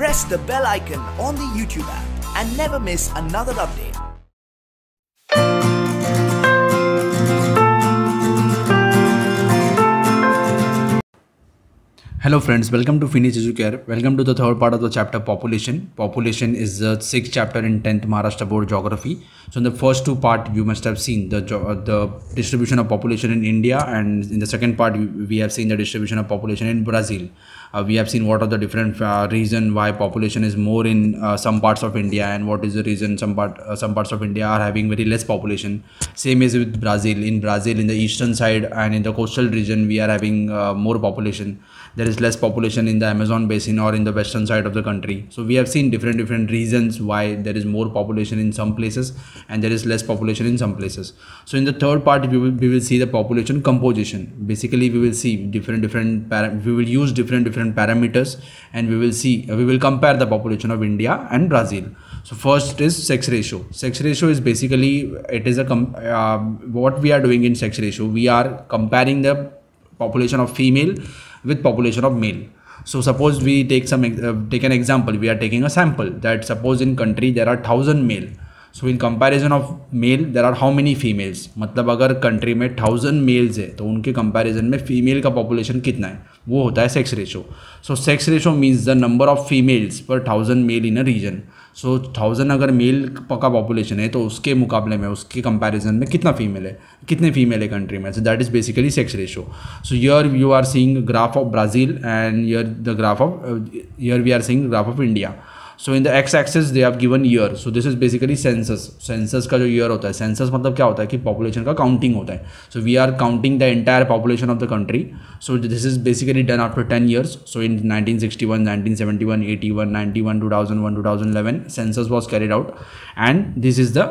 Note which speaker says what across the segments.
Speaker 1: press the bell icon on the YouTube app and never miss another update. Hello friends, welcome to Finnish Educare. Welcome to the third part of the chapter Population. Population is the sixth chapter in 10th Maharashtra Board Geography. So in the first two part, you must have seen the, uh, the distribution of population in India and in the second part, we have seen the distribution of population in Brazil. Uh, we have seen what are the different uh, reason why population is more in uh, some parts of India and what is the reason some part some parts of India are having very less population. Same is with Brazil. In Brazil, in the eastern side and in the coastal region, we are having more population there is less population in the amazon basin or in the western side of the country so we have seen different different reasons why there is more population in some places and there is less population in some places so in the third part we will, we will see the population composition basically we will see different different we will use different different parameters and we will see we will compare the population of india and brazil so first is sex ratio sex ratio is basically it is a uh, what we are doing in sex ratio we are comparing the population of female with population of male so suppose we take some uh, take an example we are taking a sample that suppose in country there are 1000 male so in comparison of male there are how many females मतलब अगर country में thousand mails है तो उनके comparison में female का population कितना है वो होता है sex ratio so sex ratio means the number of females per thousand male in a region so so, thousand अगर मेल का पॉपुलेशन है तो उसके मुकाबले में उसके कंपैरिजन में कितना फीमेल है कितने फीमेल है कंट्री में so that is basically sex ratio so here you are seeing graph of Brazil and here the graph of here we are seeing graph of India so in the x axis they have given year so this is basically census census का जो year होता है census मतलब क्या होता है कि population का काउंटिंग होता है so we are counting the entire population of the country so this is basically done after ten years so in nineteen sixty one nineteen seventy one eighty one ninety one two thousand one two thousand eleven census was carried out and this is the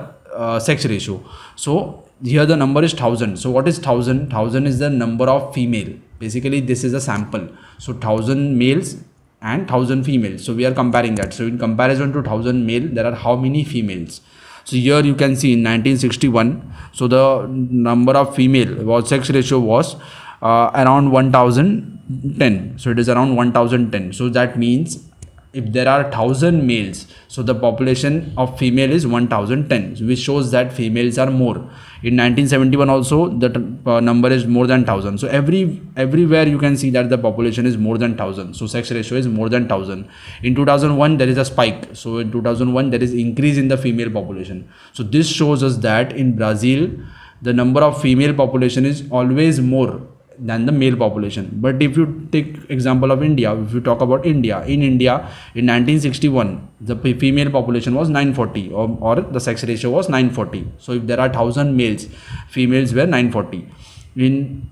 Speaker 1: sex ratio so here the number is thousand so what is thousand thousand is the number of female basically this is a sample so thousand males and 1000 females so we are comparing that so in comparison to 1000 male there are how many females so here you can see in 1961 so the number of female was sex ratio was uh, around 1010 so it is around 1010 so that means if there are 1000 males so the population of female is 1010 which shows that females are more in 1971 also the uh, number is more than 1000 so every everywhere you can see that the population is more than 1000 so sex ratio is more than 1000 in 2001 there is a spike so in 2001 there is increase in the female population so this shows us that in brazil the number of female population is always more than the male population but if you take example of india if you talk about india in india in 1961 the female population was 940 or, or the sex ratio was 940 so if there are 1000 males females were 940 in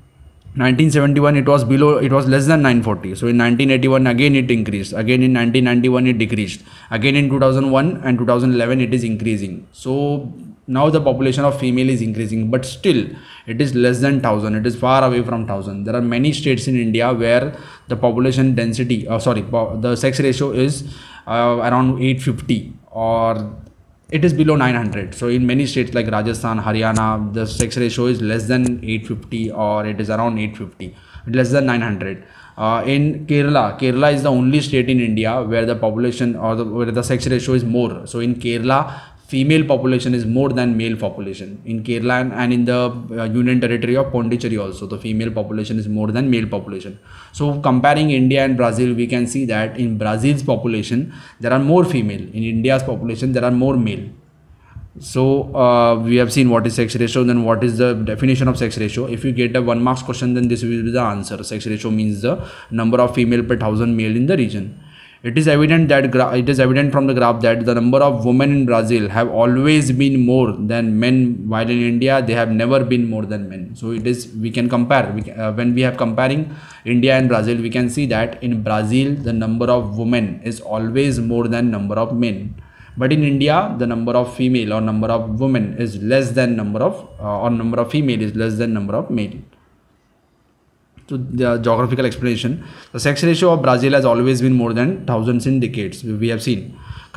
Speaker 1: 1971 it was below it was less than 940 so in 1981 again it increased again in 1991 it decreased again in 2001 and 2011 it is increasing so now the population of female is increasing but still it is less than 1000 it is far away from 1000 there are many states in india where the population density uh, sorry the sex ratio is uh, around 850 or it is below 900 so in many states like rajasthan haryana the sex ratio is less than 850 or it is around 850 less than 900 uh, in Kerala, Kerala is the only state in India where the population or the, where the sex ratio is more. So in Kerala, female population is more than male population in Kerala and in the uh, Union Territory of Pondicherry also the female population is more than male population. So comparing India and Brazil we can see that in Brazil's population there are more female in India's population there are more male. So uh, we have seen what is sex ratio then what is the definition of sex ratio. If you get a one marks question then this will be the answer. Sex ratio means the number of female per thousand male in the region. It is evident that it is evident from the graph that the number of women in Brazil have always been more than men, while in India they have never been more than men. So it is we can compare we can, uh, when we have comparing India and Brazil, we can see that in Brazil the number of women is always more than number of men. But in India, the number of female or number of women is less than number of uh, or number of female is less than number of male. to the geographical explanation. The sex ratio of Brazil has always been more than thousands in decades, we have seen.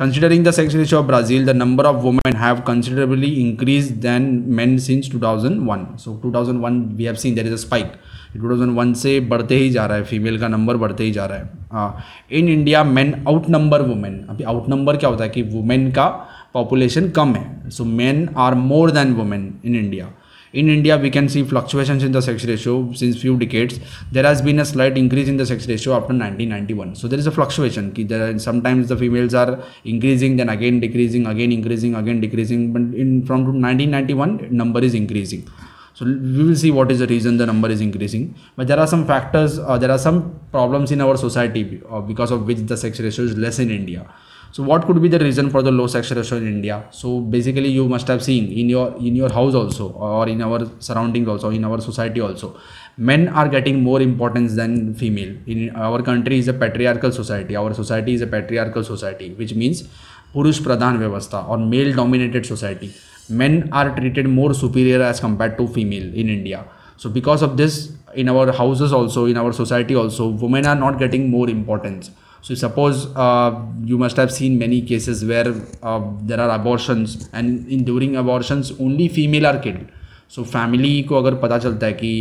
Speaker 1: Considering the sex ratio of Brazil, the number of women have considerably increased than men since 2001. So 2001 we have seen there is a spike. 2001 से बढ़ते ही जा रहा है female का number बढ़ते ही जा रहा है in India man outnumber women अभी आउट नंबर क्या होता है कि वुमेन का पॉपुलेशन कम है so man are more than women in India In India, we can see fluctuations in the sex ratio since few decades. There has been a slight increase in the sex ratio after 1991. So there is a fluctuation. There are, sometimes the females are increasing, then again decreasing, again increasing, again decreasing. But in from 1991, number is increasing. So we will see what is the reason the number is increasing. But there are some factors, uh, there are some problems in our society uh, because of which the sex ratio is less in India. So what could be the reason for the low sex ratio in India? So basically you must have seen in your in your house also or in our surroundings also in our society also men are getting more importance than female in our country is a patriarchal society our society is a patriarchal society which means purush pradhan vyavastha or male dominated society men are treated more superior as compared to female in india so because of this in our houses also in our society also women are not getting more importance So suppose uh, you must have seen many cases where uh, there are abortions and in during abortions only female are killed. So family को अगर पता चलता है कि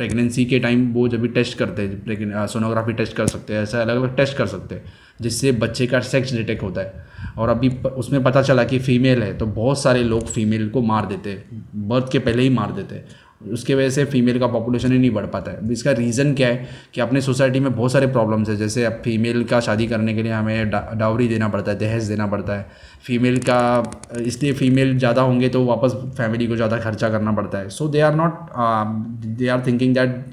Speaker 1: pregnancy uh, के time वो जब भी टेस्ट करते हैं सोनोग्राफी टेस्ट uh, कर सकते हैं ऐसा अलग अलग टेस्ट कर सकते हैं जिससे बच्चे का सेक्स डिटेक्ट होता है और अभी उसमें पता चला कि फ़ीमेल है तो बहुत सारे लोग फीमेल को मार देते हैं बर्थ के पहले ही मार देते हैं उसके वजह से फीमेल का पॉपुलेशन ही नहीं बढ़ पाता है इसका रीज़न क्या है कि अपने सोसाइटी में बहुत सारे प्रॉब्लम्स है जैसे अब फीमेल का शादी करने के लिए हमें डा, डावरी देना पड़ता है दहेज देना पड़ता है फीमेल का इसलिए फीमेल ज़्यादा होंगे तो वापस फैमिली को ज़्यादा खर्चा करना पड़ता है so they are not they are thinking that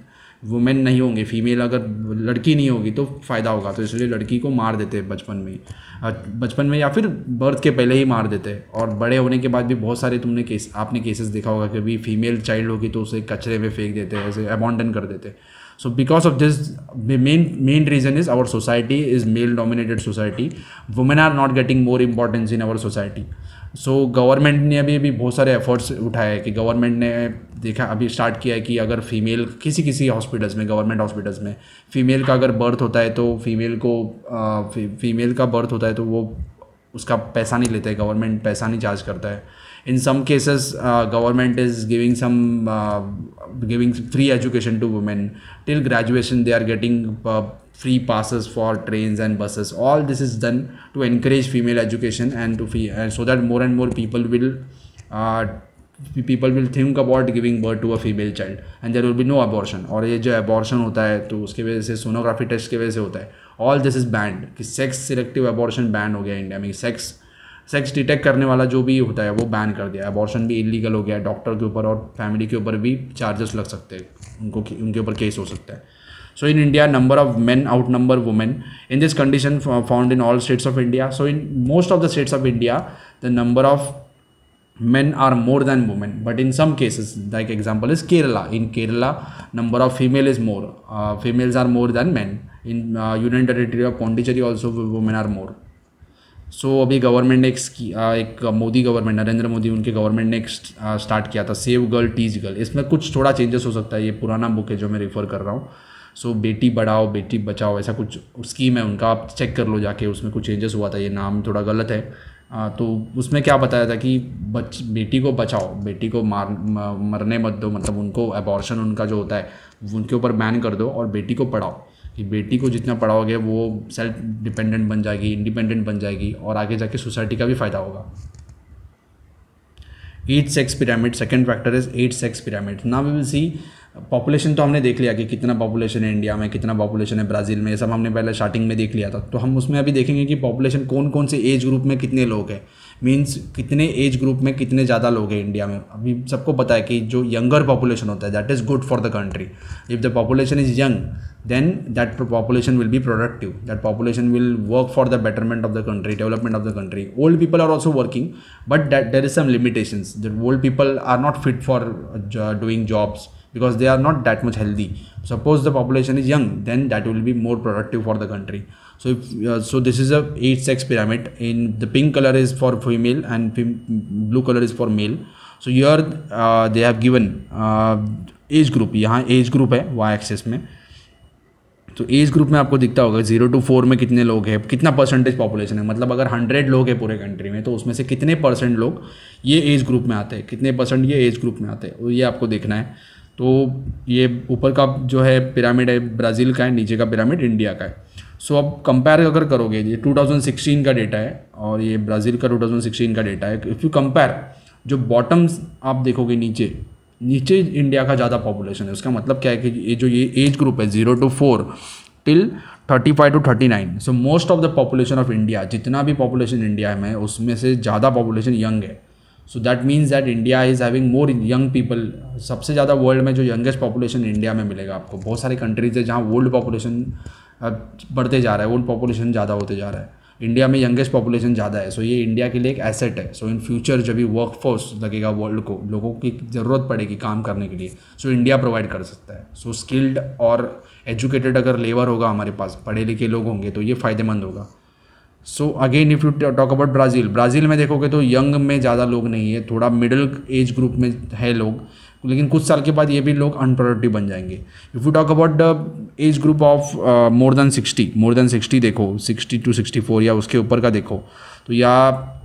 Speaker 1: women नहीं होंगे फीमेल अगर लड़की नहीं होगी तो फ़ायदा होगा तो इसलिए लड़की को मार देते हैं बचपन में बचपन में या फिर बर्थ के पहले ही मार देते हैं और बड़े होने के बाद भी बहुत सारे तुमने केस आपने केसेस देखा होगा कि भी फीमेल चाइल्ड होगी तो उसे कचरे में फेंक देते हैं ऐसे अबॉन्डन कर देते so because of this main main reason is our society is male dominated society women are not getting more importance in our society so so, government ने अभी अभी बहुत सारे एफर्ट्स उठाए हैं कि गवर्नमेंट ने देखा अभी स्टार्ट किया है कि अगर फीमेल किसी किसी हॉस्पिटल्स में गवर्नमेंट हॉस्पिटल्स में फीमेल का अगर बर्थ होता है तो फीमेल को आ, फी, फीमेल का बर्थ होता है तो वो उसका पैसा नहीं लेते गवर्नमेंट पैसा नहीं चार्ज करता है in some cases government is giving some giving free education to women till graduation they are getting free passes for trains and buses all this is done to encourage female education and to free, and so that more and more people will uh, people will think about giving birth to a female child and there will be no abortion और ये जो abortion होता है तो उसके वजह से sonography test की वजह से होता है all this is banned कि sex selective abortion banned हो गया इंडिया में sex सेक्स डिटेक्ट करने वाला जो भी होता है वो बैन कर दिया अबॉर्शन भी इलीगल हो गया डॉक्टर के ऊपर और फैमिली के ऊपर भी चार्जेस लग सकते हैं उनको उनके ऊपर केस हो सकता है So in India, number of men outnumber women. In this condition found in all states of India. So in most of the states of India, the number of men are more than women but in some cases like example is kerala in kerala number of female is more uh, females are more than men in uh, union territory of pondicherry also women are more so so, अभी government ने एक एक Modi government Narendra Modi उनके government ने एक start किया था save girl teach girl इसमें कुछ थोड़ा चेंजेस हो सकता है ये पुराना बुक है जो मैं रेफर कर रहा हूँ सो बेटी बढ़ाओ बेटी बचाओ ऐसा कुछ स्कीम है उनका आप चेक कर लो जाके उसमें कुछ चेंजेस हुआ था ये नाम थोड़ा गलत है आ, तो उसमें क्या बताया था कि बच बेटी को बचाओ बेटी को मार मरने मत दो मतलब उनको एबॉर्शन उनका जो होता है उनके ऊपर बैन कर दो और बेटी को पढ़ाओ कि बेटी को जितना पढ़ाओगे वो सेल्फ डिपेंडेंट बन जाएगी इंडिपेंडेंट बन जाएगी और आगे जाके सोसाइटी का भी फ़ायदा होगा at sex pyramid second factor is at sex pyramid ना वी विल सी पॉपुलेशन तो हमने देख लिया कि कितना पॉपुलेशन है इंडिया में कितना पॉपुलेशन है ब्राज़ील में ये सब हमने पहले स्टार्टिंग में देख लिया था तो हम उसमें अभी देखेंगे कि पॉपुलेशन कौन कौन से एज ग्रुप में कितने लोग हैं मीन्स कितने एज ग्रुप में कितने ज़्यादा लोग हैं इंडिया में अभी सबको पता है कि जो यंगर पॉपुलेशन होता है that is good for the country if the population is young then that population will be productive that population will work for the betterment of the country development of the country old people are also working but that there is some limitations that old people are not fit for doing jobs because they are not that much healthy suppose the population is young then that will be more productive for the country so if, uh, so this is a eight sex pyramid in the pink color is for female and blue color is for male so here uh, they have given uh, age group yahan age group hai y axis mein तो age group में आपको दिखता होगा zero to four में कितने लोग हैं कितना परसेंटेज पॉपुलेशन है मतलब अगर हंड्रेड लोग हैं पूरे कंट्री में तो उसमें से कितने परसेंट लोग ये एज ग्रुप में आते हैं कितने परसेंट ये एज ग्रुप में आते हैं ये आपको देखना है तो ये ऊपर का जो है पिरामिड है ब्राज़ील का है नीचे का पिरामिड इंडिया का है सो अब कंपेयर अगर करोगे ये 2016 का डेटा है और ये ब्राज़ील का 2016 का डेटा है इफ़ यू कंपेयर जो बॉटम्स आप देखोगे नीचे नीचे इंडिया का ज़्यादा पॉपुलेशन है उसका मतलब क्या है कि ये जो ये एज ग्रुप है zero to four till thirty five to thirty nine so most of the population of India जितना भी पॉपुलेशन इंडिया में उसमें से ज़्यादा पॉपुलेशन यंग है so that means that India is having more young people सबसे ज़्यादा वर्ल्ड में जो यंगेस्ट पॉपुलेशन इंडिया में मिलेगा आपको बहुत सारे कंट्रीज़ है जहाँ ओल्ड पॉपुलेशन बढ़ते जा रहा है ओल्ड पॉपुलेशन ज़्यादा होते जा रहा है इंडिया में यंगेस्ट पॉपुलेशन ज़्यादा है सो so, ये इंडिया के लिए एक एसेट है सो इन फ्यूचर जब भी वर्क फोर्स लगेगा वर्ल्ड को लोगों की ज़रूरत पड़ेगी काम करने के लिए सो so, इंडिया प्रोवाइड कर सकता है सो so, स्किल्ड और एजुकेटेड अगर लेबर होगा हमारे पास पढ़े लिखे लोग होंगे तो ये फ़ायदेमंद होगा so again if you talk about Brazil Brazil में देखोगे तो यंग में ज़्यादा लोग नहीं है थोड़ा मिडिल एज ग्रुप में है लोग लेकिन कुछ साल के बाद ये भी लोग अनप्रोडक्टिव बन जाएंगे if you talk about the age group of more than sixty more than sixty देखो सिक्सटी टू सिक्सटी फोर या उसके ऊपर का देखो तो या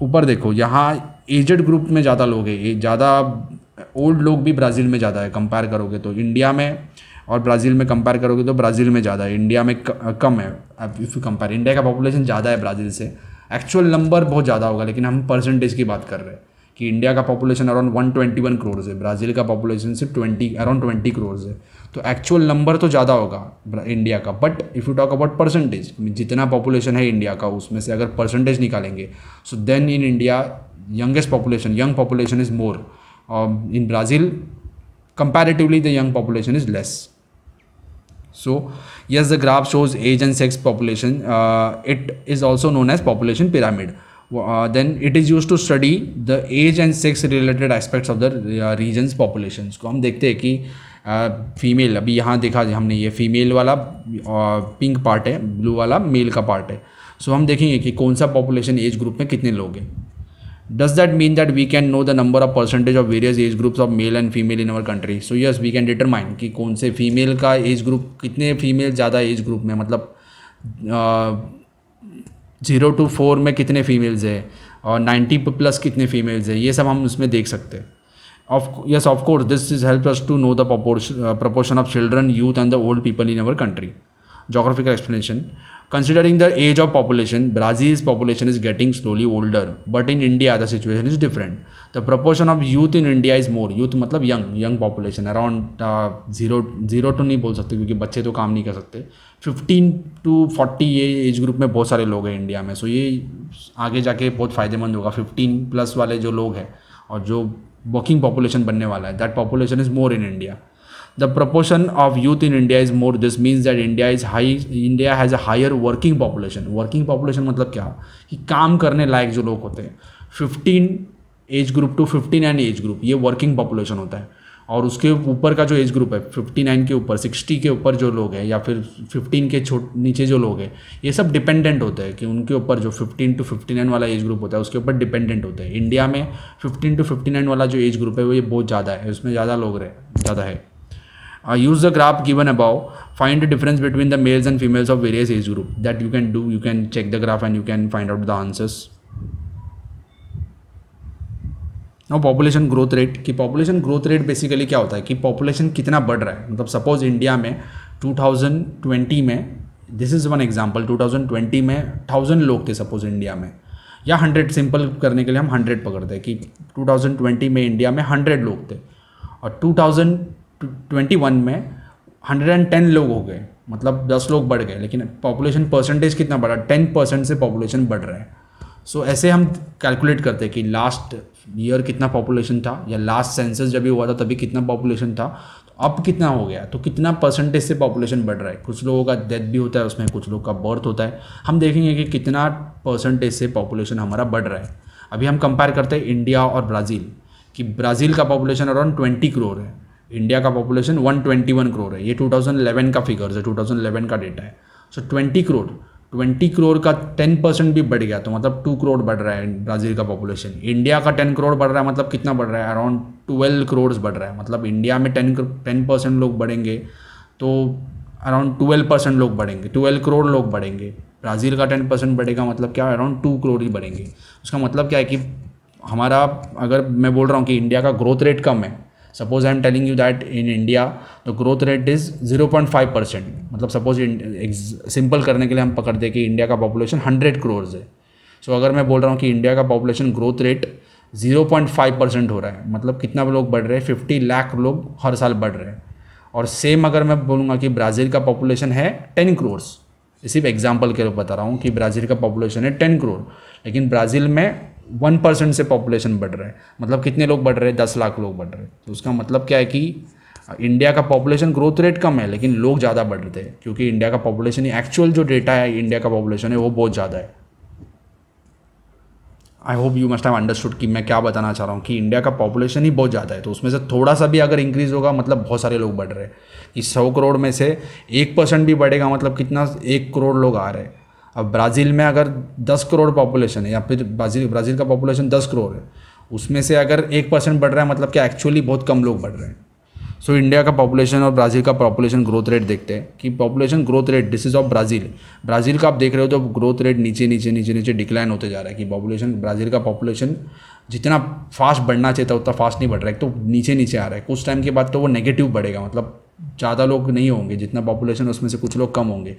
Speaker 1: ऊपर देखो यहाँ एजड ग्रुप में ज़्यादा लोग हैं ज़्यादा ओल्ड लोग भी ब्राज़ील में ज़्यादा है कंपेयर करोगे तो इंडिया में और ब्राज़ील में कंपेयर करोगे तो ब्राज़ील में ज़्यादा है इंडिया में कम है इफ़ यू कंपेयर इंडिया का पॉपुलेशन ज़्यादा है ब्राज़ील से एक्चुअल नंबर बहुत ज़्यादा होगा लेकिन हम परसेंटेज की बात कर रहे हैं कि इंडिया का population around one twenty one crore है ब्राज़ील का पॉपुलेशन सिर्फ ट्वेंटी अराउंड ट्वेंटी करोड़ है तो एक्चुअल नंबर तो ज़्यादा होगा इंडिया का but if you talk about percentage जितना पॉपुलेशन है इंडिया का उसमें से अगर परसेंटेज निकालेंगे so then in India youngest population young population is more in Brazil comparatively the young population is less so yes the graph shows age and sex population uh, it is also known as population pyramid uh, then it is used to study the age and sex related aspects of the regions populations को हम देखते हैं कि female अभी यहाँ देखा हमने ये फीमेल वाला पिंक पार्ट है ब्लू वाला मेल का पार्ट है सो so, हम देखेंगे कि कौन सा पॉपुलेशन एज ग्रुप में कितने लोग हैं does that mean that we can know the number of percentage of various age groups of male and female in our country so yes we can determine कि कौन से फीमेल का age group कितने female ज़्यादा age group में मतलब zero to four में कितने फीमेल्स है और नाइन्टी प्लस कितने फीमेल्स है ये सब हम उसमें देख सकते हैं of yes of course this is help us to know the proportion, uh, proportion of children youth and the old people in our country geographical explanation Considering the age of population, Brazil's population is getting slowly older. But in India, the situation is different. The proportion of youth in India is more. Youth matlab young, young population around uh, zero zero to nahi bol sakte kyunki bacche to kaam nahi kar sakte 15 to 40 ye age group mein bahut sare log hai india mein so so ये आगे जाके bahut फ़ायदेमंद hoga 15 plus wale jo log hai aur jo working population banne wala hai that population is more in india the proportion of youth in india is more this means that india is high india has a higher working population working population मतलब क्या कि काम करने लायक जो लोग होते हैं 15 age group to fifty nine age group ये वर्किंग पॉपुलेशन होता है और उसके ऊपर का जो एज ग्रुप है 59 के ऊपर 60 के ऊपर जो लोग हैं या फिर 15 के छोट नीचे जो लोग हैं ये सब डिपेंडेंट होते हैं कि उनके ऊपर जो 15 टू 59 वाला एज ग्रुप होता है उसके ऊपर डिपेंडेंट होते हैं इंडिया में 15 टू 59 वाला जो एज ग्रुप है वो ये बहुत ज़्यादा है उसमें ज़्यादा लोग रहे ज़्यादा है uh, use the graph given above find the difference between the males and females of various age group that you can do you can check the graph and you can find out the answers now population growth rate कि population growth rate basically क्या होता है कि population कितना बढ़ रहा है मतलब सपोज इंडिया में 2020 में दिस इज़ वन एग्जांपल 2020 में थाउजेंड लोग थे सपोज इंडिया में या हंड्रेड सिंपल करने के लिए हम हंड्रेड पकड़ते हैं कि 2020 में इंडिया में हंड्रेड लोग थे और 2000 ट्वेंटी वन में हंड्रेड एंड टेन लोग हो गए मतलब दस लोग बढ़ गए लेकिन पॉपुलेशन परसेंटेज कितना बढ़ा टेन परसेंट से पॉपुलेशन बढ़ रहा है सो so, ऐसे हम कैलकुलेट करते हैं कि लास्ट ईयर कितना पॉपुलेशन था या लास्ट सेंसस जब भी हुआ था तभी कितना पॉपुलेशन था तो अब कितना हो गया तो कितना परसेंटेज से पॉपुलेशन बढ़ रहा है कुछ लोगों का डेथ भी होता है उसमें कुछ लोग का बर्थ होता है हम देखेंगे कि कितना परसेंटेज से पॉपुलेशन हमारा बढ़ रहा है अभी हम कंपेयर करते हैं इंडिया और ब्राज़ील कि ब्राज़ील का पॉपुलेशन अराउंड ट्वेंटी करोड़ है इंडिया का पॉपुलेशन 121 करोड़ है ये 2011 का फिगर्स है 2011 का डेटा है सो so, 20 करोड़ 20 करोड़ का 10 परसेंट भी बढ़ गया तो मतलब 2 करोड़ बढ़ रहा है ब्राज़ील का पॉपुलेशन इंडिया का 10 करोड़ बढ़ रहा है मतलब कितना बढ़ रहा है अराउंड 12 करोड़ बढ़ रहा है मतलब इंडिया में 10 टेन परसेंट लोग बढ़ेंगे तो अराउंड 12 परसेंट लोग बढ़ेंगे 12 करोड़ लोग बढ़ेंगे ब्राज़ील का 10 परसेंट बढ़ेगा मतलब क्या अराउंड टू करोड़ ही बढ़ेंगे उसका मतलब क्या है कि हमारा अगर मैं बोल रहा हूँ कि इंडिया का ग्रोथ रेट कम है suppose I am telling you that in India the growth rate is zero point five percent मतलब सपोज सिंपल करने के लिए हम पकड़ते कि इंडिया का पॉपुलेशन हंड्रेड करोड़ है सो so, अगर मैं बोल रहा हूँ कि इंडिया का population growth rate zero point five percent हो रहा है मतलब कितना लोग बढ़ रहे हैं फिफ्टी लाख लोग हर साल बढ़ रहे हैं और सेम अगर मैं बोलूँगा कि ब्राज़ील का पॉपुलेशन है टेन क्रोर्स सिर्फ एग्जाम्पल के लिए बता रहा हूँ कि ब्राज़ील का पॉपुलेशन है टेन क्रोर लेकिन ब्राज़ील में वन परसेंट से पॉपुलेशन बढ़ रहा है मतलब कितने लोग बढ़ रहे हैं दस लाख लोग बढ़ रहे हैं तो उसका मतलब क्या है कि इंडिया का पॉपुलेशन ग्रोथ रेट कम है लेकिन लोग ज़्यादा बढ़ते हैं क्योंकि इंडिया का पॉपुलेशन एक्चुअल जो डेटा है इंडिया का पॉपुलेशन है वो बहुत ज़्यादा है I hope you must have understood कि मैं क्या बताना चाह रहा हूँ कि इंडिया का पॉपुलेशन ही बहुत ज़्यादा है तो उसमें से थोड़ा सा भी अगर इंक्रीज़ होगा मतलब बहुत सारे लोग बढ़ रहे हैं कि सौ करोड़ में से एक परसेंट भी बढ़ेगा मतलब कितना एक करोड़ लोग आ रहे हैं अब ब्राज़ील में अगर 10 करोड़ पॉपुलेशन है या फिर ब्राज़ील ब्राज़ील का पॉपुलेशन 10 करोड़ है उसमें से अगर एक परसेंट बढ़ रहा है मतलब कि एक्चुअली बहुत कम लोग बढ़ रहे हैं सो so, इंडिया का पॉपुलेशन और ब्राज़ील का पॉपुलेशन ग्रोथ रेट देखते हैं कि population growth rate this is of Brazil Brazil का आप देख रहे हो तो ग्रोथ रेट नीचे नीचे नीचे नीचे डिक्लाइन होते जा रहा है कि पॉपुलेशन ब्राज़ील का पॉपुलेशन जितना फास्ट बढ़ना चाहिए था उतना फास्ट नहीं बढ़ रहा है तो नीचे नीचे आ रहा है कुछ टाइम के बाद तो वो नेगेटिव बढ़ेगा मतलब ज़्यादा लोग नहीं होंगे जितना पॉपुलेशन उसमें से कुछ लोग कम होंगे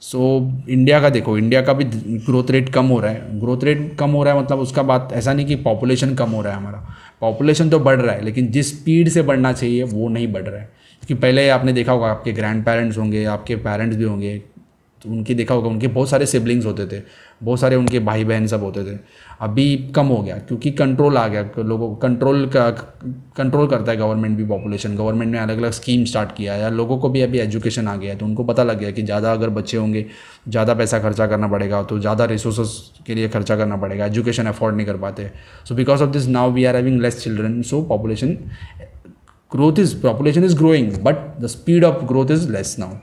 Speaker 1: सो so, इंडिया का देखो इंडिया का भी ग्रोथ रेट कम हो रहा है ग्रोथ रेट कम हो रहा है मतलब उसका बात ऐसा नहीं कि पॉपुलेशन कम हो रहा है हमारा पॉपुलेशन तो बढ़ रहा है लेकिन जिस स्पीड से बढ़ना चाहिए वो नहीं बढ़ रहा है क्योंकि पहले आपने देखा होगा आपके ग्रैंड पेरेंट्स होंगे आपके पेरेंट्स भी होंगे तो उनकी देखा होगा उनके बहुत सारे सिबलिंग्स होते थे बहुत सारे उनके भाई बहन सब होते थे अभी कम हो गया क्योंकि कंट्रोल आ गया लोगों कंट्रोल का कंट्रोल करता है गवर्नमेंट भी पॉपुलेशन गवर्नमेंट ने अलग अलग स्कीम स्टार्ट किया है लोगों को भी अभी एजुकेशन आ गया है तो उनको पता लग गया कि ज़्यादा अगर बच्चे होंगे ज़्यादा पैसा खर्चा करना पड़ेगा तो ज़्यादा रिसोर्सेज के लिए खर्चा करना पड़ेगा एजुकेशन अफोर्ड नहीं कर पाते so because of this now we are having less children so population growth is population is growing but the speed of growth is less now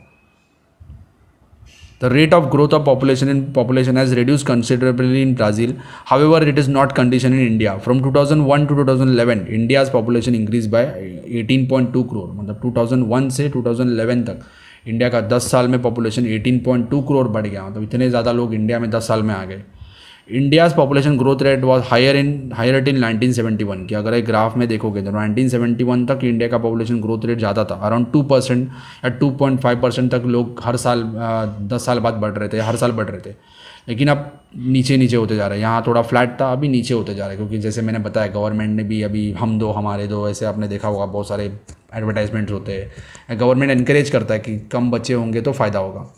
Speaker 1: The rate of growth of population in population has reduced considerably in Brazil. However, it is not condition in India. From 2001 to 2011, India's population increased by 18.2 crore मतलब 2001 से 2011 तक India का 10 साल में population 18.2 crore बढ़ गया मतलब इतने ज़्यादा लोग इंडिया में 10 साल में आ गए India's population growth rate was higher in higher in nineteen seventy one की अगर एक ग्राफ में देखोगे तो नाइनटीन सेवेंटी वन तक इंडिया का पॉपुलेशन ग्रोथ रेट ज़्यादा था अराउंड टू परसेंट या टू पॉइंट फाइव परसेंट तक लोग हर साल दस साल बाद बढ़ रहे थे हर साल बढ़ रहे थे लेकिन अब नीचे नीचे होते जा रहे हैं यहाँ थोड़ा फ्लैट था अभी नीचे होते जा रहा है क्योंकि जैसे मैंने बताया गवर्नमेंट ने भी अभी हम दो हमारे दो ऐसे आपने देखा होगा बहुत सारे एडवर्टाइजमेंट्स होते हैं गवर्नमेंट इनक्रेज करता है कि कम बच्चे होंगे तो फ़ायदा होगा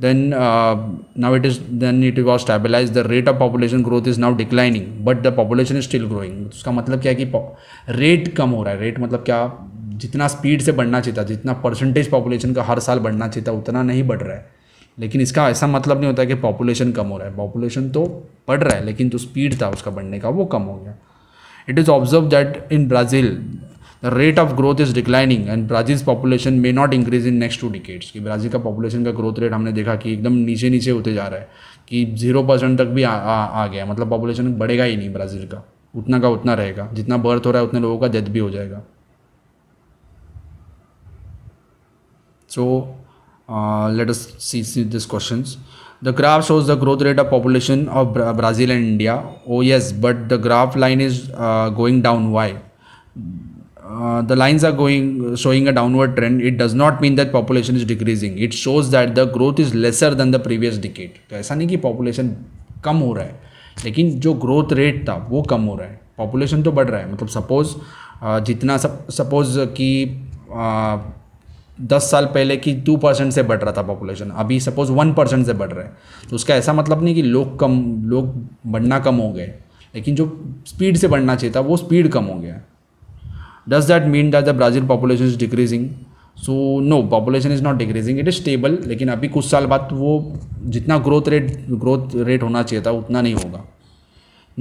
Speaker 1: then uh, now it is then it was stabilized the rate of population growth is now declining but the population is still growing उसका मतलब क्या है कि रेट कम हो रहा है रेट मतलब क्या जितना स्पीड से बढ़ना चाहिए था जितना परसेंटेज पॉपुलेशन का हर साल बढ़ना चाहिए था उतना नहीं बढ़ रहा है लेकिन इसका ऐसा मतलब नहीं होता कि पॉपुलेशन कम हो रहा है पॉपुलेशन तो बढ़ रहा है लेकिन जो स्पीड था उसका बढ़ने का वो कम हो गया it is observe that in Brazil the rate of growth is declining and Brazil population may not increase in next two decades कि ब्राज़ील का पॉपुलेशन का ग्रोथ रेट हमने देखा कि एकदम नीचे नीचे होते जा रहा है कि जीरो परसेंट तक भी आ, आ, आ गया मतलब पॉपुलेशन बढ़ेगा ही नहीं ब्राज़ील का उतना का उतना रहेगा जितना बर्थ हो रहा है उतने लोगों का डेथ भी हो जाएगा so uh, let us see, see these questions. The graph shows the growth of of population of Bra Brazil and India. Oh yes, but the graph line is uh, uh, the lines are going showing a downward trend it does not mean that population is decreasing it shows that the growth is lesser than the previous decade तो ऐसा नहीं कि population कम हो रहा है लेकिन जो growth rate था वो कम हो रहा है population तो बढ़ रहा है मतलब suppose uh, जितना suppose कि uh, दस साल पहले की टू परसेंट से बढ़ रहा था पॉपुलेशन अभी सपोज वन परसेंट से बढ़ रहा है तो उसका ऐसा मतलब नहीं कि लोग कम लोग बढ़ना कम हो गए लेकिन जो स्पीड से बढ़ना चाहिए था वो स्पीड कम हो गया does that mean that the brazil population is decreasing so no population is not decreasing it is stable लेकिन अभी कुछ साल बाद वो जितना ग्रोथ रेट ग्रोथ रेट होना चाहिए था उतना नहीं होगा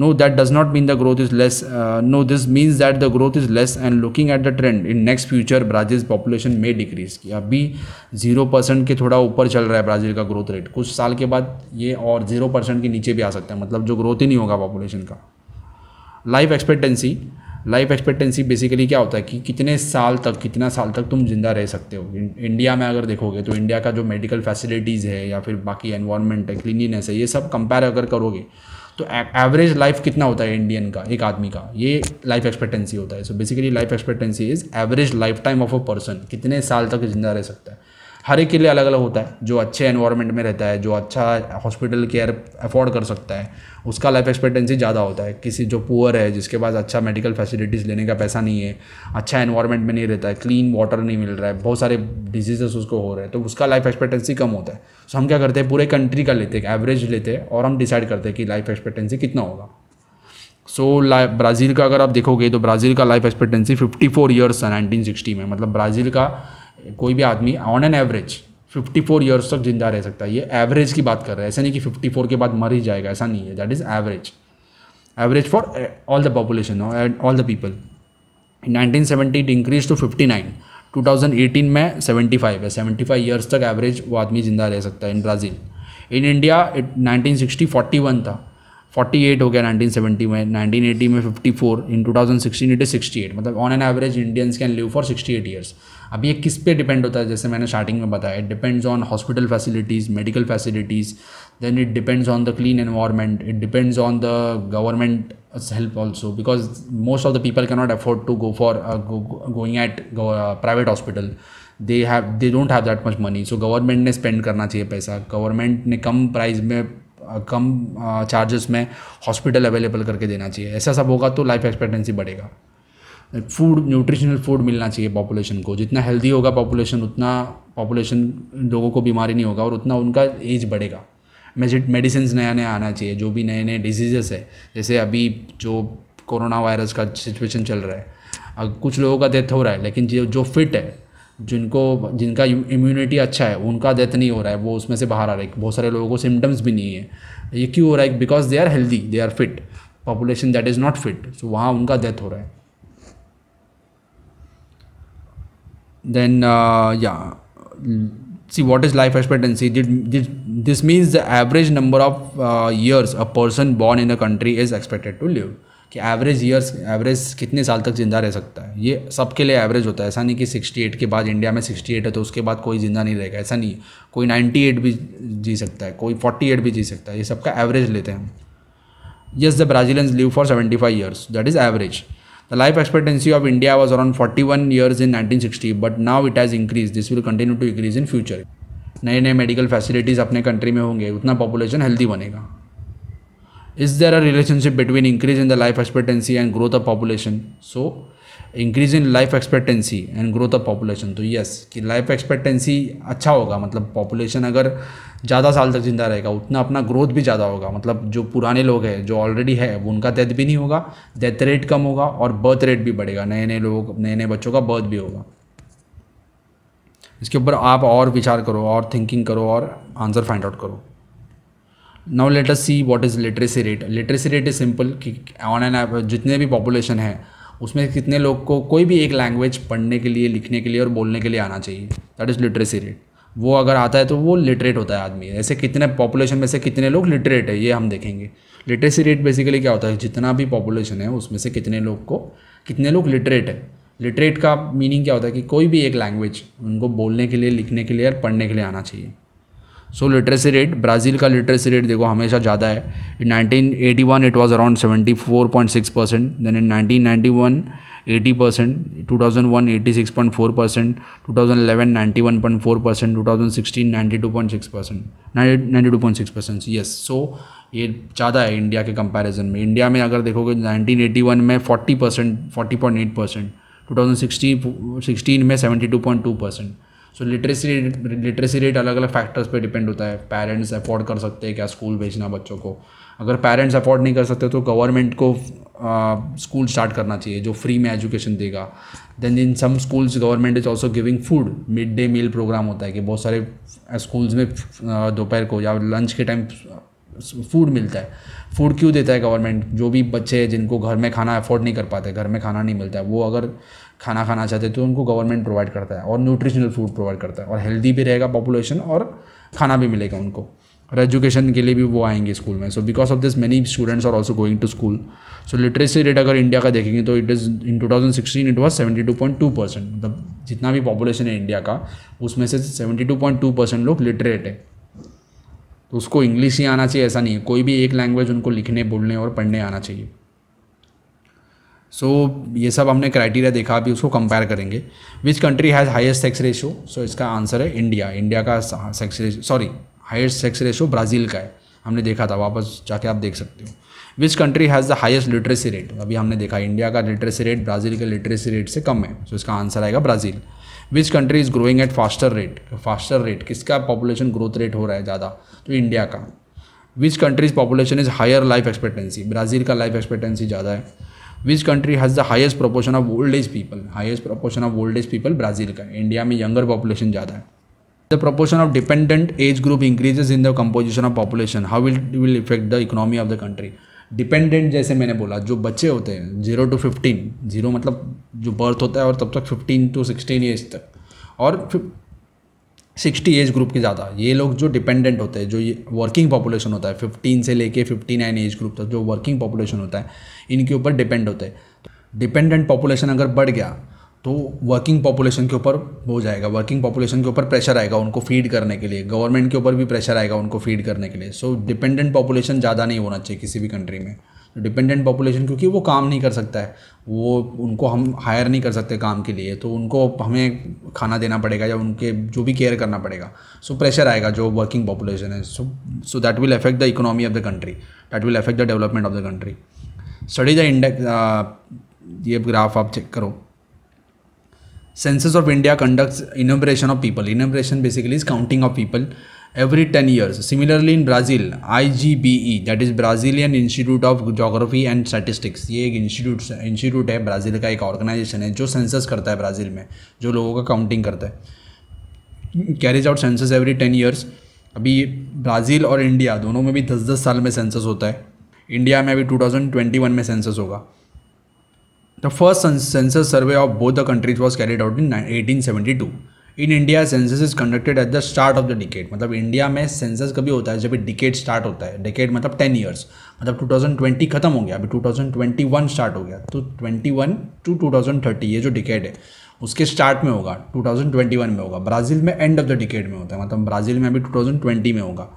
Speaker 1: no that does not mean the growth is less no this means that the growth is less and looking at the trend in next future Brazil population में decrease किया अभी zero percent के थोड़ा ऊपर चल रहा है ब्राज़ील का ग्रोथ रेट कुछ साल के बाद ये और जीरो परसेंट के नीचे भी आ सकता है मतलब जो ग्रोथ ही नहीं होगा पॉपुलेशन का life expectancy life expectancy basically क्या होता है कि कितने साल तक कितना साल तक तुम जिंदा रह सकते हो इंडिया में अगर देखोगे तो इंडिया का जो मेडिकल फैसिलिटीज़ है या फिर बाकी एनवायरमेंट है क्लिनिनेस है ये सब कंपेयर अगर करोगे तो एवरेज लाइफ कितना होता है इंडियन का एक आदमी का ये लाइफ एक्सपेक्टेंसी होता है so basically life expectancy is average life time of a person कितने साल तक जिंदा रह सकता है हर एक के लिए अलग अलग होता है जो अच्छे एनवायरनमेंट में रहता है जो अच्छा हॉस्पिटल केयर अफोर्ड कर सकता है उसका लाइफ एक्सपेक्टेंसी ज़्यादा होता है किसी जो पुअर है जिसके पास अच्छा मेडिकल फैसिलिटीज़ लेने का पैसा नहीं है अच्छा एनवायरनमेंट में नहीं रहता है क्लीन वाटर नहीं मिल रहा है बहुत सारे डिजीजेस उसको हो रहे हैं तो उसका लाइफ एक्सपेक्टेंसी कम होता है सो हम क्या करते हैं पूरे कंट्री का लेते हैं एवरेज लेते हैं और हम डिसाइड करते हैं कि लाइफ एक्सपेक्टेंसी कितना होगा सो so, ब्राज़ील का अगर आप देखोगे तो ब्राज़ील का लाइफ एक्सपेक्टेंसी 54 फोर ईयर्स था 1960 में मतलब ब्राज़ील का कोई भी आदमी ऑन एन एवरेज 54 इयर्स तक जिंदा रह सकता है ये एवरेज की बात कर रहा है ऐसा नहीं कि 54 के बाद मर ही जाएगा ऐसा नहीं है that is average average for all the population all the people nineteen seventy it increase to fifty nine two thousand eighteen में सेवेंटी फाइव है सेवेंटी फाइव ईयर्स तक एवरेज वो आदमी ज़िंदा रह सकता है in Brazil in India it nineteen sixty forty one था 48 हो गया 1970 में 1980 में 54 इन 2016 इट इज 68 मतलब on an average Indians can live for 68 eight years अब ये किस पे डिपेंड होता है जैसे मैंने स्टार्टिंग में बताया it depends on hospital facilities medical facilities then it depends on the clean environment it depends on the government help also because most of the people not afford to go for going at private hospital they have they don't have that much money so government ने spend करना चाहिए पैसा government ने कम price में कम charges में hospital available करके देना चाहिए ऐसा सब होगा तो लाइफ एक्सपेक्टेंसी बढ़ेगा फूड न्यूट्रिशनल फूड मिलना चाहिए पॉपुलेशन को जितना हेल्दी होगा पॉपुलेशन उतना पॉपुलेशन लोगों को बीमारी नहीं होगा और उतना उनका एज बढ़ेगा मेडिसिन नया नया आना चाहिए जो भी नए नए डिजीज़ेस है जैसे अभी जो कोरोना वायरस का सिचुएशन चल रहा है कुछ लोगों का डेथ हो रहा है लेकिन जो जो फिट है जिनको जिनका इम्यूनिटी अच्छा है उनका डेथ नहीं हो रहा है वो उसमें से बाहर आ रहा है बहुत सारे लोगों को सिम्टम्स भी नहीं है ये क्यों हो रहा है because they are healthy they are fit population that is not fit so वहाँ उनका डेथ हो रहा है देन या see what is life expectancy this means the average number of years a person born in a country is expected to live कि average years average कितने साल तक ज़िंदा रह सकता है ये सबके लिए एवरेज होता है ऐसा नहीं कि 68 के बाद इंडिया में 68 है तो उसके बाद कोई ज़िंदा नहीं रहेगा ऐसा नहीं है कोई 98 भी जी सकता है कोई 48 भी जी सकता है ये सबका एवरेज लेते हैं हम yes the Brazilians live for 75 years that is average expectancy of India of around was one 41 in nineteen sixty but now it has increase this will continue to increase in future नए नए medical facilities अपने country में होंगे उतना population healthy बनेगा is there a relationship between increase in the life expectancy and growth of population so increase in life expectancy and growth of population तो yes कि life expectancy अच्छा होगा मतलब पॉपुलेशन अगर ज़्यादा साल तक जिंदा रहेगा उतना अपना ग्रोथ भी ज़्यादा होगा मतलब जो पुराने लोग हैं जो ऑलरेडी है वो उनका डेथ भी नहीं होगा डेथ रेट कम होगा और बर्थ रेट भी बढ़ेगा नए नए लोग नए नए बच्चों का बर्थ भी होगा इसके ऊपर आप और विचार करो और थिंकिंग करो और आंसर फाइंड आउट करो now let us see what is literacy rate literacy rate is simple कि ऑन एन ऐप जितने भी पॉपुलेशन है उसमें कितने लोग को कोई भी एक लैंग्वेज पढ़ने के लिए लिखने के लिए और बोलने के लिए आना चाहिए दैट इज़ लिटरेसी रेट वो अगर आता है तो वो लिटरेट होता है आदमी ऐसे कितने पॉपुलेशन में से कितने लोग लिटरेट है ये हम देखेंगे लिटरेसी रेट बेसिकली क्या होता है जितना भी पॉपुलेशन है उसमें से कितने लोग को कितने लोग लिटरेट है लिटरेट का मीनिंग क्या होता है कि कोई भी एक लैंग्वेज उनको बोलने के लिए लिखने के लिए और पढ़ने के लिए आना चाहिए सो लिटरेसी रेट ब्राज़ील का लिटरेसी रेट देखो हमेशा ज़्यादा है in 1981 it was around 74.6 percent then in 1991 80 percent 2001 86.4 percent 2011 91.4 percent 2016 92.6 percent ninety two point six percent yes so ये ज़्यादा है इंडिया के कंपैरिजन में इंडिया में अगर देखोगे 1981 में 40 percent forty point eight percent two thousand में seventy two point two percent so literacy literacy rate अलग अलग फैक्टर्स पे डिपेंड होता है पेरेंट्स अफोर्ड कर सकते हैं क्या स्कूल भेजना बच्चों को अगर पेरेंट्स अफोर्ड नहीं कर सकते तो गवर्नमेंट को स्कूल uh, स्टार्ट करना चाहिए जो फ्री में एजुकेशन देगा then in some schools government is also giving food mid day meal programme होता है कि बहुत सारे स्कूल्स में दोपहर को या लंच के टाइम फूड मिलता है फूड क्यों देता है गवर्नमेंट जो भी बच्चे हैं जिनको घर में खाना अफोर्ड नहीं कर पाते घर में खाना नहीं मिलता है वो अगर खाना खाना चाहते तो उनको गवर्नमेंट प्रोवाइड करता है और न्यूट्रिशनल फूड प्रोवाइड करता है और हेल्दी भी रहेगा पॉपुलेशन और खाना भी मिलेगा उनको और एजुकेशन के लिए भी वो आएंगे स्कूल में so because of this many students are also going to school so literacy rate अगर इंडिया का देखेंगे तो it is in two thousand sixteen it was seventy two point two percent मतलब जितना भी पॉपुलेशन है इंडिया का उसमें से टू परसेंट लोग लिटरेट है तो उसको इंग्लिश ही आना चाहिए ऐसा नहीं है कोई भी एक लैंग्वेज उनको लिखने बोलने और पढ़ने आना चाहिए सो so, ये सब हमने क्राइटेरिया देखा अभी उसको कंपेयर करेंगे which country has highest sex ratio so इसका आंसर है इंडिया इंडिया का sex ratio sorry highest sex ratio Brazil का है हमने देखा था वापस जाके आप देख सकते हो which country has the highest literacy rate अभी हमने देखा इंडिया का लिटरेसी रेट ब्राज़ील के लिटरेसी रेट से कम है सो so, इसका आंसर आएगा Brazil which country is growing at faster rate faster rate किसका पॉपुलेशन ग्रोथ रेट हो रहा है ज़्यादा तो इंडिया का which countries population is higher life expectancy Brazil का लाइफ एक्सपेक्टेंसी ज़्यादा है which country has the highest proportion of old age people highest proportion of old age people Brazil का इंडिया में यंगर पॉपुलेशन ज़्यादा है the proportion of dependent age group increases in the composition of population how will will effect the economy of the country dependent जैसे मैंने बोला जो बच्चे होते हैं जीरो टू फिफ्टीन जीरो मतलब जो बर्थ होता है और तब तक फिफ्टीन टू सिक्सटीन ईयर्स तक और सिक्सटी एज ग्रुप के ज़्यादा ये लोग जो डिपेंडेंट होते हैं जो ये वर्किंग पॉपुलेशन होता है फिफ्टीन से लेके फिफ्टी नाइन एज ग्रुप तक जो वर्किंग पॉपुलेशन होता है इनके ऊपर डिपेंड होते हैं डिपेंडेंट पॉपुलेशन अगर बढ़ गया तो वर्किंग पॉपुलेशन के ऊपर हो जाएगा वर्किंग पॉपुलेशन के ऊपर प्रेशर आएगा उनको फीड करने के लिए गवर्नमेंट के ऊपर भी प्रेशर आएगा उनको फीड करने के लिए सो डिपेंडेंट पॉपुलेशन ज़्यादा नहीं होना चाहिए किसी भी कंट्री में डिपेंडेंट पॉपुलेशन क्योंकि वो काम नहीं कर सकता है वो उनको हम हायर नहीं कर सकते काम के लिए तो उनको हमें खाना देना पड़ेगा या उनके जो भी केयर करना पड़ेगा सो so प्रेशर आएगा जो वर्किंग पॉपुलेशन है so so that will affect the economy of the country that will affect the development of the country study the index ये ग्राफ आप चेक करो census of India conducts enumeration of people enumeration basically is counting of people every 10 years. Similarly in Brazil, IGBE that is Brazilian Institute of Geography and Statistics ये एक institute institute है Brazil का एक organisation है जो census करता है Brazil में जो लोगों का काउंटिंग करता है carries out census every ten years अभी ब्राज़ील और इंडिया दोनों में भी दस दस साल में सेंसस होता है इंडिया में अभी 2021 में सेंसस होगा the first census survey of both the countries was carried out in 1872 in India census is conducted at the start of the decade मतलब इंडिया में सेंसस कभी होता है जब डिकेट स्टार्ट होता है डिकेट मतलब टेन ईयर्स मतलब 2020 खत्म हो गया अभी 2021 स्टार्ट हो गया तो 21 टू 2030 ये जो डिकेट है उसके स्टार्ट में होगा 2021 में होगा ब्राज़ील में एंड ऑफ द डिकेट में होता है मतलब ब्राज़ील में अभी 2020 में होगा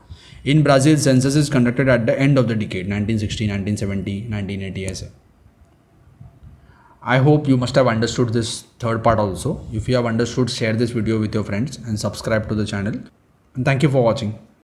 Speaker 1: in Brazil census is conducted at the end of the decade 1960, 1970, 1980 ऐसे I hope you must have understood this third part also. If you have understood, share this video with your friends and subscribe to the channel. And thank you for watching.